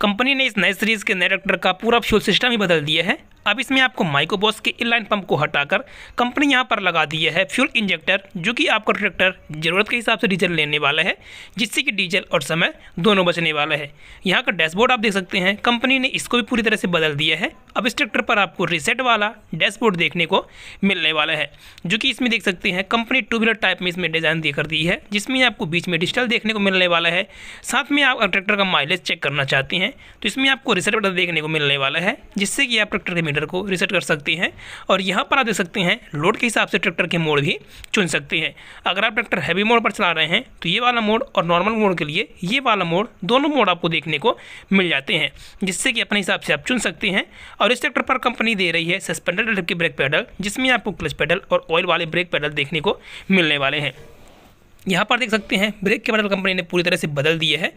company ने इस नए सीरीज़ के नए का पूरा फ्यूल सिस्टम ही बदल दिया है अब इसमें आपको माइकोबॉस के इनलाइन पंप को हटाकर कंपनी यहाँ पर लगा दी है फ्यूल इंजेक्टर जो कि आपका ट्रैक्टर ज़रूरत के हिसाब से डीजल लेने वाला है जिससे कि डीजल और समय दोनों बचने वाला है यहाँ का डैशबोर्ड आप देख सकते हैं कंपनी ने इसको भी पूरी तरह से बदल दिया है अब इस ट्रैक्टर पर आपको रिसेट वाला डैशबोर्ड देखने को मिलने वाला है जो कि इसमें देख सकते हैं कंपनी टू व्हीलर टाइप में इसमें डिज़ाइन देकर दी है जिसमें आपको बीच में डिजिटल देखने को मिलने वाला है साथ में आप ट्रैक्टर का माइलेज चेक करना चाहते हैं तो इसमें आपको रिसेट बटन देखने को मिलने वाला है जिससे कि आप ट्रैक्टर के मीटर को रिसेट कर सकती हैं और यहाँ पर आप देख सकते हैं लोड के हिसाब से ट्रैक्टर के मोड भी चुन सकती हैं अगर आप ट्रैक्टर हैवी मोड पर चला रहे हैं तो ये वाला मोड और नॉर्मल मोड के लिए ये वाला मोड दोनों मोड आपको देखने को मिल जाते हैं जिससे कि अपने हिसाब से आप चुन सकते हैं और इस ट्रैक्टर पर कंपनी दे रही है सस्पेंडेड टाइप के ब्रेक पैडल जिसमें आपको क्लच पैडल और ऑयल वाले ब्रेक पैडल देखने को मिलने वाले हैं यहाँ पर देख सकते हैं ब्रेक के बदल कंपनी ने पूरी तरह से बदल दिए है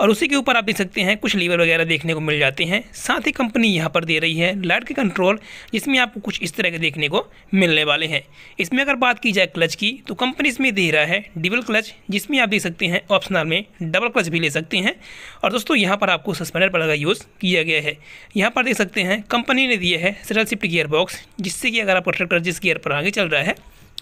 और उसी के ऊपर आप देख सकते हैं कुछ लीवर वगैरह देखने को मिल जाते हैं साथ ही कंपनी यहाँ पर दे रही है लाइट के कंट्रोल जिसमें आपको कुछ इस तरह के देखने को मिलने वाले हैं इसमें अगर बात की जाए क्लच की तो कंपनी इसमें दे रहा है डिबल क्लच जिसमें आप देख सकते हैं ऑप्शनल में डबल क्लच भी ले सकते हैं और दोस्तों यहाँ पर आपको सस्पेंडर पर का यूज़ किया गया है यहाँ पर देख सकते हैं कंपनी ने दिया है सेटल शिफ्ट गियर बॉक्स जिससे कि अगर आप ट्रैक्टर जिस गियर पर आगे चल रहा है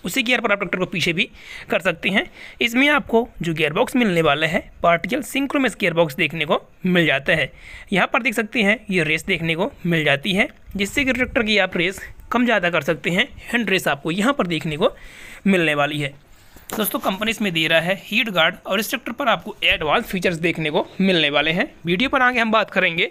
उसी गियर पर आप ट्रैक्टर को पीछे भी कर सकते हैं इसमें आपको जो गियर बॉक्स मिलने वाला है पार्टिकल सिंक्रोमस गियर बॉक्स देखने को मिल जाता है यहाँ पर देख सकते हैं ये रेस देखने को मिल जाती है जिससे कि ट्रैक्टर की आप रेस कम ज़्यादा कर सकते हैं हैंड रेस आपको यहाँ पर देखने को मिलने वाली है दोस्तों कंपनी इसमें दे रहा है हीट गार्ड और इस ट्रैक्टर पर आपको एडवांस फीचर्स देखने को मिलने वाले हैं वीडियो पर आगे हम बात करेंगे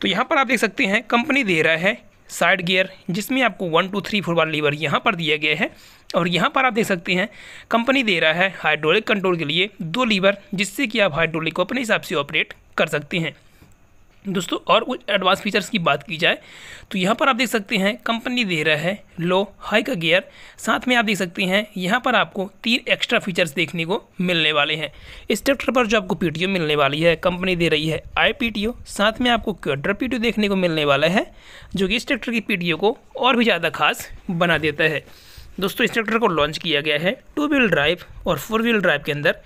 तो यहाँ पर आप देख सकते हैं कंपनी दे रहा है साइड गियर जिसमें आपको वन टू थ्री फोर वाला लीवर यहाँ पर दिया गया है और यहाँ पर आप देख सकते हैं कंपनी दे रहा है हाइड्रोलिक कंट्रोल के लिए दो लीवर जिससे कि आप हाइड्रोलिक को अपने हिसाब से ऑपरेट कर सकते हैं दोस्तों और कुछ एडवांस फीचर्स की बात की जाए तो यहाँ पर आप देख सकते हैं कंपनी दे रहा है लो हाई का गियर साथ में आप देख सकते हैं यहाँ पर आपको तीन एक्स्ट्रा फीचर्स देखने को मिलने वाले हैं इस ट्रैक्टर पर जो आपको पीटीओ मिलने वाली है कंपनी दे रही है आई पीटीओ साथ में आपको क्वेटर पीटीओ देखने को मिलने वाला है जो कि इस ट्रैक्टर की पीटीओ को और भी ज़्यादा खास बना देता है दोस्तों इस ट्रैक्टर को लॉन्च किया गया है टू व्हील ड्राइव और फोर व्हील ड्राइव के अंदर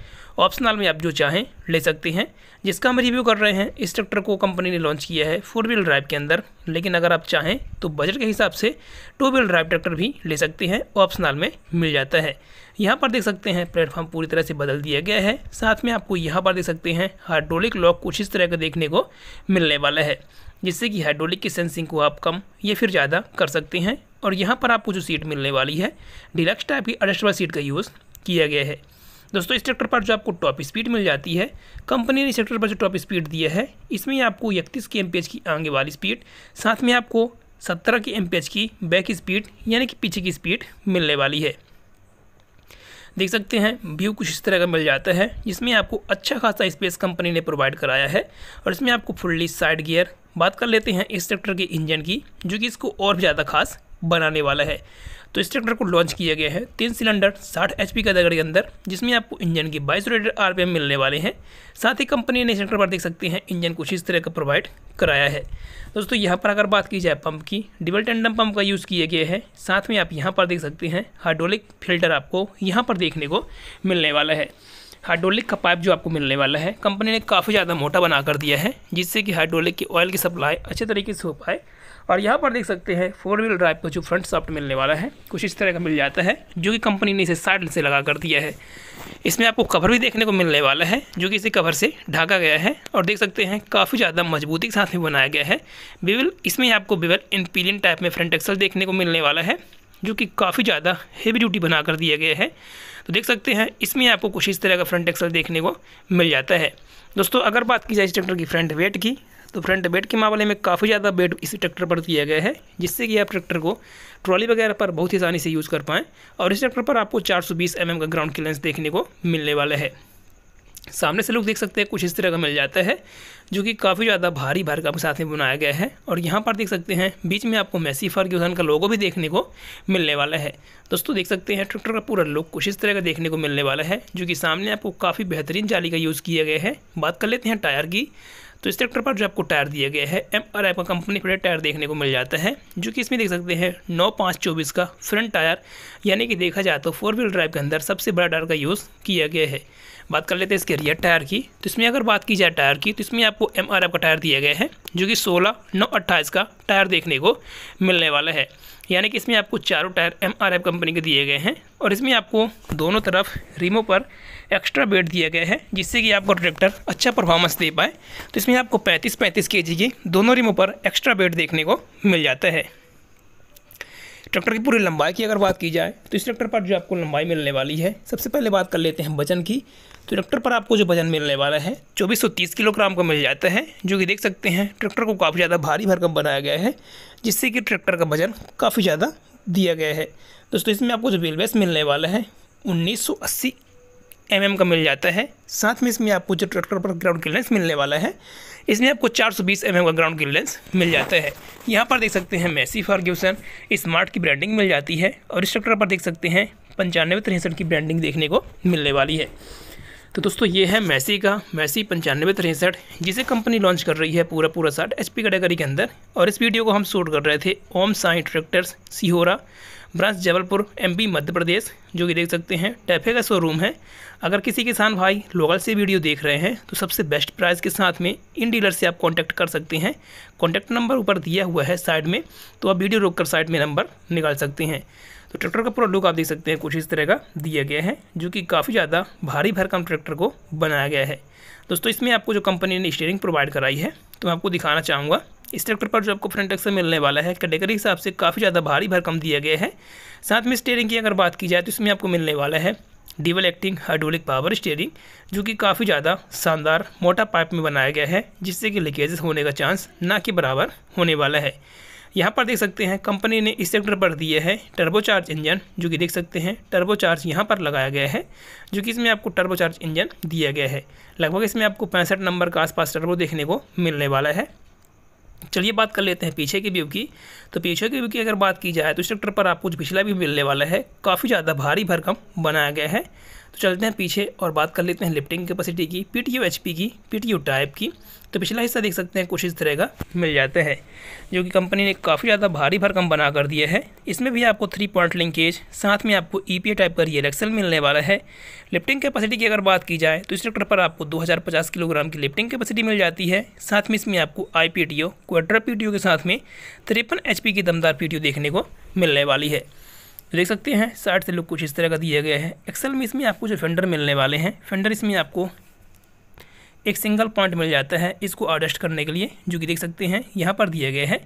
ऑप्शनल में आप जो चाहें ले सकते हैं जिसका हम रिव्यू कर रहे हैं इस ट्रैक्टर को कंपनी ने लॉन्च किया है फोर व्हील ड्राइव के अंदर लेकिन अगर आप चाहें तो बजट के हिसाब से टू व्हील ड्राइव ट्रैक्टर भी ले सकते हैं ऑप्शनल में मिल जाता है यहाँ पर देख सकते हैं प्लेटफॉर्म पूरी तरह से बदल दिया गया है साथ में आपको यहाँ पर देख सकते हैं हाइड्रोलिक लॉक कुछ इस तरह का देखने को मिलने वाला है जिससे कि हाइड्रोलिक की सेंसिंग को आप कम या फिर ज़्यादा कर सकते हैं और यहाँ पर आपको जो सीट मिलने वाली है डिलक्स टाइप की एडजस्टेबल सीट का यूज़ किया गया है दोस्तों इस ट्रैक्टर पर जो आपको टॉप स्पीड मिल जाती है कंपनी ने इस ट्रैक्टर पर जो टॉप स्पीड दिया है इसमें आपको इकतीस के एम की आगे वाली स्पीड साथ में आपको सत्रह के एम की बैक स्पीड यानी कि पीछे की स्पीड मिलने वाली है देख सकते हैं व्यू कुछ इस तरह का मिल जाता है जिसमें आपको अच्छा खासा स्पेस कंपनी ने प्रोवाइड कराया है और इसमें आपको फुल्ली साइड गियर बात कर लेते हैं इस ट्रैक्टर के इंजन की जो कि इसको और भी ज़्यादा खास बनाने वाला है तो इस ट्रैक्टर को लॉन्च किया गया है तीन सिलेंडर 60 एच का दगड़ के अंदर जिसमें आपको इंजन की बाईस रेटेड आर मिलने वाले हैं साथ ही कंपनी ने इस ट्रैक्टर पर देख सकते हैं इंजन कुछ इस तरह का प्रोवाइड कराया है दोस्तों यहाँ पर अगर बात की जाए पंप की डिबल टेंडम पंप का यूज़ किया गया है साथ में आप यहाँ पर देख सकते हैं हाइड्रोलिक फिल्टर आपको यहाँ पर देखने को मिलने वाला है हाइड्रोलिक का पाइप जो आपको मिलने वाला है कंपनी ने काफ़ी ज़्यादा मोटा बना कर दिया है जिससे कि हाइड्रोलिक की ऑयल की सप्लाई अच्छे तरीके से हो पाए और यहाँ पर देख सकते हैं फोर व्हील ड्राइव का जो फ्रंट सॉफ्ट मिलने वाला है कुछ इस तरह का मिल जाता है जो कि कंपनी ने इसे साइड से लगा कर दिया है इसमें आपको कवर भी देखने को मिलने वाला है जो कि इसे कवर से ढाका गया है और देख सकते हैं काफ़ी ज़्यादा मजबूती के साथ में बनाया गया है बिविल इसमें आपको बिविल इनपीलियन टाइप में फ्रंट एक्सल देखने को मिलने वाला है जो कि काफ़ी ज़्यादा हेवी ड्यूटी बना कर दिया गया है तो देख सकते हैं इसमें आपको कुछ इस तरह का फ्रंट एक्सल देखने को मिल जाता है दोस्तों अगर बात की जाए इस ट्रैक्टर की फ्रंट वेट की तो फ्रंट वेट के मामले में काफ़ी ज़्यादा वेट इस ट्रैक्टर पर दिया गया है जिससे कि आप ट्रैक्टर को ट्रॉली वगैरह पर बहुत ही आसानी से यूज़ कर पाएँ और इस ट्रैक्टर पर आपको 420 सौ mm का ग्राउंड क्लियरेंस देखने को मिलने वाला है सामने से लोग देख सकते हैं कुछ इस तरह का मिल जाता है जो कि काफ़ी ज़्यादा भारी भार का साथ में बनाया गया है और यहाँ पर देख सकते हैं बीच में आपको मैसी फर्ग्यूसन का लोगो भी देखने को मिलने वाला है दोस्तों देख सकते हैं ट्रैक्टर का पूरा लुक कुछ इस तरह का देखने को मिलने वाला है जो कि सामने आपको काफ़ी बेहतरीन जाली का यूज़ किया गया है बात कर लेते हैं टायर की तो इस ट्रैक्टर पर जो आपको टायर दिया गया है एम आर का कंपनी फ्रेड टायर देखने को मिल जाता है जो कि इसमें देख सकते हैं नौ पाँच चौबीस का फ्रंट टायर यानी कि देखा जाए तो फोर व्हील ड्राइव के अंदर सबसे बड़ा टायर का यूज़ किया गया है बात कर लेते हैं इसके रियर टायर की तो इसमें अगर बात की जाए टायर की तो इसमें आपको एम आर एफ का टायर दिया गया है जो कि सोलह नौ अट्ठाईस का टायर देखने को मिलने वाला है यानी कि इसमें आपको चारों tyre M R F company के दिए गए हैं और इसमें आपको दोनों तरफ रिमो पर एक्स्ट्रा वेट दिया गया है जिससे कि आपको ट्रैक्टर अच्छा परफॉर्मेंस दे पाए तो इसमें आपको पैंतीस पैंतीस के जी के दोनों रिमो पर एक्स्ट्रा वेट देखने को मिल जाता है ट्रैक्टर की पूरी लंबाई की अगर बात की जाए तो इस ट्रैक्टर पर जो आपको लंबाई मिलने वाली है सबसे पहले बात कर लेते हैं वजन की तो ट्रैक्टर पर आपको जो वजन मिलने वाला है चौबीस सौ तीस किलोग्राम का मिल जाता है जो कि देख सकते हैं ट्रैक्टर को काफ़ी ज़्यादा भारी भरकम बनाया गया है जिससे कि ट्रैक्टर का वजन काफ़ी ज़्यादा दिया गया है दोस्तों इसमें आपको जो व्हील मिलने वाला है उन्नीस सौ अस्सी एम एम का मिल जाता है साथ में इसमें आपको जो ट्रैक्टर पर ग्राउंड क्लियरेंस मिलने वाला है इसमें आपको 420 सौ बीस का ग्राउंड क्लियरेंस मिल जाता है यहाँ पर देख सकते हैं मैसी फर्ग्यूसन स्मार्ट की ब्रांडिंग मिल जाती है और इस ट्रैक्टर पर देख सकते हैं पंचानवे तिरसठ की ब्रांडिंग देखने को मिलने वाली है तो दोस्तों ये है मैसी का मैसी पंचानवे तिरसठ जिसे कंपनी लॉन्च कर रही है पूरा पूरा साठ एच पी कैटेगरी के अंदर और इस वीडियो को हम शूट कर रहे थे Om Sai tractors Sihora branch Jabalpur MP Madhya Pradesh जो कि देख सकते हैं टैफे का शोरूम है अगर किसी किसान भाई लोकल से वीडियो देख रहे हैं तो सबसे बेस्ट प्राइस के साथ में इन डीलर से आप कांटेक्ट कर सकते हैं कांटेक्ट नंबर ऊपर दिया हुआ है साइड में तो आप वीडियो रोक कर साइड में नंबर निकाल सकते हैं तो ट्रैक्टर का पूरा लुक आप देख सकते हैं कुछ इस तरह का दिया गया है जो कि काफ़ी ज़्यादा भारी भरकम ट्रैक्टर को बनाया गया है दोस्तों इसमें आपको जो कंपनी ने स्टेयरिंग प्रोवाइड कराई है तो मैं आपको दिखाना चाहूँगा इस ट्रैक्टर पर जो आपको फ्रंट एक्सल मिलने वाला है कैटेगरी के हिसाब से काफ़ी ज़्यादा भारी भरकम दिया गया है साथ में स्टेयरिंग की अगर बात की जाए तो इसमें आपको मिलने वाला है double acting hydraulic power steering जो कि काफ़ी ज़्यादा शानदार मोटा पाइप में बनाया गया है जिससे कि लीकेजेस होने का चांस ना के बराबर होने वाला है यहाँ पर देख सकते हैं कंपनी ने इस सेक्टर पर दिया है टर्बोचार्ज इंजन जो कि देख सकते हैं टर्बोचार्ज यहाँ पर लगाया गया है जो कि इसमें आपको टर्बोचार्ज इंजन दिया गया है लगभग इसमें आपको पैंसठ नंबर के आसपास टर्बो देखने को मिलने वाला है चलिए बात कर लेते हैं पीछे के व्यू की तो पीछे के व्यू की अगर बात की जाए तो इस ट्रैक्टर पर आपको पिछला भी मिलने वाला है काफ़ी ज़्यादा भारी भरकम बनाया गया है तो चलते हैं पीछे और बात कर लेते हैं लिफ्टिंग कैपेसिटी की पी टी एच पी की पी टी यू टाइप की तो पिछला हिस्सा देख सकते हैं कुछ इस तरह का मिल जाता है जो कि कंपनी ने काफ़ी ज़्यादा भारी भरकम बना कर दिया है इसमें भी आपको थ्री पॉइंट लिंकेज साथ में आपको ई पी ए टाइप का रियल एक्सल मिलने वाला है लिफ्टिंग कैपेसिटी की अगर बात की जाए तो इस ट्रैक्टर पर आपको दो हज़ार पचास किलोग्राम की लिफ्टिंग कैपेसिटी मिल जाती है साथ में इसमें आपको I P T O P T O के साथ में तिरपन एच पी की दमदार पी टी ओ देखने को मिलने वाली है तो देख सकते हैं साइड से लुक कुछ इस तरह का दिया गया है एक्सेल में इसमें आपको जो फेंडर मिलने वाले हैं फेंडर इसमें आपको एक सिंगल पॉइंट मिल जाता है इसको एडजस्ट करने के लिए जो कि देख सकते हैं यहाँ पर दिया गया है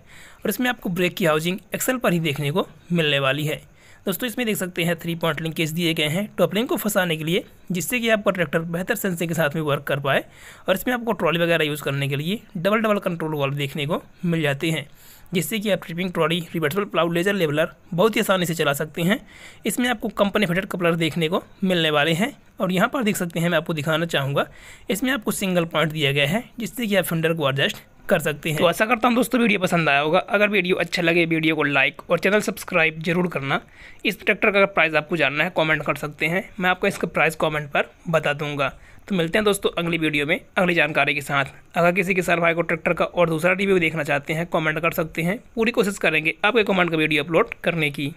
और इसमें आपको ब्रेक की हाउसिंग एक्सेल पर ही देखने को मिलने वाली है दोस्तों इसमें देख सकते हैं थ्री पॉइंट लिंकेज दिए गए हैं टॉपलिंग को फंसाने के लिए जिससे कि आपका ट्रैक्टर बेहतर सेंसिंग के साथ में वर्क कर पाए और इसमें आपको ट्रॉली वगैरह यूज़ करने के लिए डबल डबल कंट्रोल वाल्व देखने को मिल जाते हैं जिससे कि आप tipping trolley reversal plough laser leveller बहुत ही आसानी से चला सकते हैं इसमें आपको कंपनी फिटेड कपलर देखने को मिलने वाले हैं और यहाँ पर देख सकते हैं मैं आपको दिखाना चाहूँगा इसमें आपको सिंगल पॉइंट दिया गया है जिससे कि आप फिंडर को एडजस्ट कर सकते हैं तो ऐसा करता हूँ दोस्तों वीडियो पसंद आया होगा अगर वीडियो अच्छा लगे वीडियो को लाइक और चैनल सब्सक्राइब जरूर करना इस ट्रैक्टर का प्राइस आपको जानना है कमेंट कर सकते हैं मैं आपको इसका प्राइस कमेंट पर बता दूंगा तो मिलते हैं दोस्तों अगली वीडियो में अगली जानकारी के साथ अगर किसी किसान भाई को ट्रैक्टर का और दूसरा रिव्यू देखना चाहते हैं कमेंट कर सकते हैं पूरी कोशिश करेंगे आपके कमेंट का वीडियो अपलोड करने की